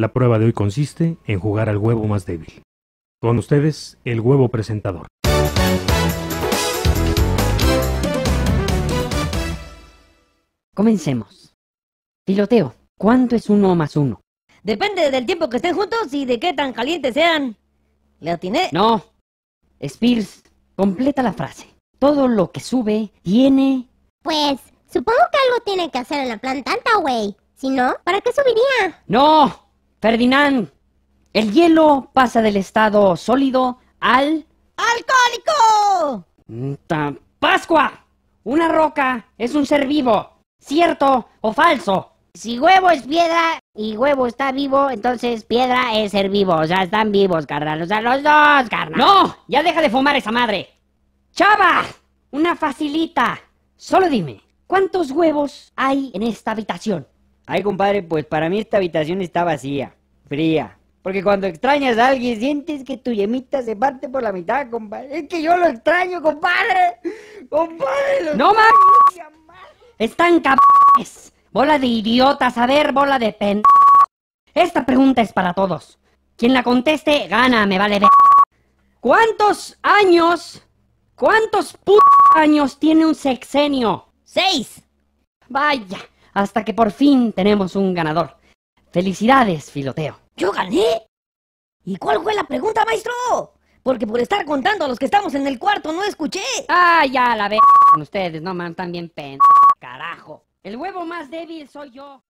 La prueba de hoy consiste en jugar al huevo más débil. Con ustedes, el huevo presentador. Comencemos. Piloteo. ¿Cuánto es uno más uno? Depende del tiempo que estén juntos y de qué tan calientes sean. Le atiné. No. Spears, completa la frase. Todo lo que sube tiene. Pues, supongo que algo tiene que hacer en la planta güey. Si no, ¿para qué subiría? ¡No! Ferdinand, el hielo pasa del estado sólido al... ¡Alcohólico! ¡Pascua! Una roca es un ser vivo, ¿cierto o falso? Si huevo es piedra y huevo está vivo, entonces piedra es ser vivo. O sea, están vivos, carnal. O los dos, carnal. ¡No! Ya deja de fumar esa madre. ¡Chava! Una facilita. Solo dime, ¿cuántos huevos hay en esta habitación? Ay, compadre, pues para mí esta habitación está vacía, fría. Porque cuando extrañas a alguien, sientes que tu yemita se parte por la mitad, compadre. Es que yo lo extraño, compadre. Compadre, lo ¡No más. Están cabrones. Bola de idiotas, a ver, bola de pen. Esta pregunta es para todos. Quien la conteste, gana, me vale ver... ¿Cuántos años? ¿Cuántos putos años tiene un sexenio? Seis. Vaya, hasta que por fin tenemos un ganador. Felicidades, Filoteo. ¿Yo gané? ¿Y cuál fue la pregunta, maestro? Porque por estar contando a los que estamos en el cuarto no escuché. Ah, ya la ve con ustedes, no man, También bien Carajo. El huevo más débil soy yo.